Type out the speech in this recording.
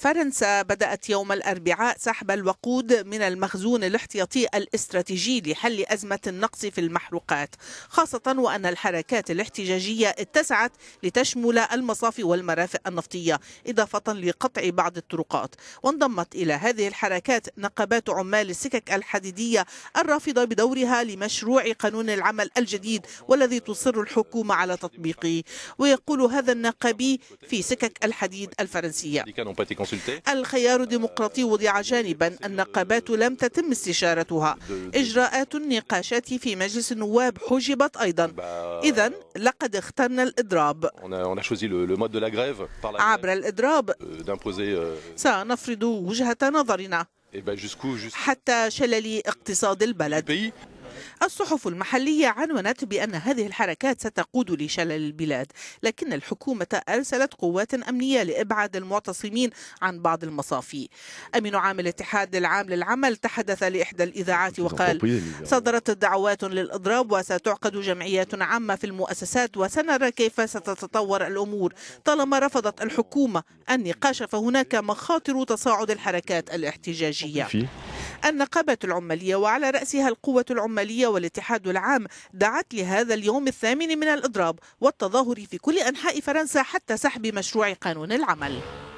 فرنسا بدأت يوم الأربعاء سحب الوقود من المخزون الاحتياطي الاستراتيجي لحل أزمة النقص في المحروقات خاصة وأن الحركات الاحتجاجية اتسعت لتشمل المصافي والمرافق النفطية إضافة لقطع بعض الطرقات وانضمت إلى هذه الحركات نقابات عمال السكك الحديدية الرافضة بدورها لمشروع قانون العمل الجديد والذي تصر الحكومة على تطبيقه ويقول هذا النقابي في سكك الحديد الفرنسية الخيار الديمقراطي وضع جانبا النقابات لم تتم استشارتها إجراءات النقاشات في مجلس النواب حجبت أيضا إذا لقد اخترنا الإضراب عبر الإضراب euh, euh, سنفرض وجهة نظرنا eh حتى شلل اقتصاد البلد الصحف المحلية عنونت بأن هذه الحركات ستقود لشلل البلاد لكن الحكومة أرسلت قوات أمنية لإبعاد المعتصمين عن بعض المصافي أمين عام الاتحاد العام للعمل تحدث لإحدى الإذاعات وقال صدرت دعوات للإضراب وستعقد جمعيات عامة في المؤسسات وسنرى كيف ستتطور الأمور طالما رفضت الحكومة النقاش فهناك مخاطر تصاعد الحركات الاحتجاجية النقابة العمالية وعلى رأسها القوة العمالية والاتحاد العام دعت لهذا اليوم الثامن من الإضراب والتظاهر في كل أنحاء فرنسا حتى سحب مشروع قانون العمل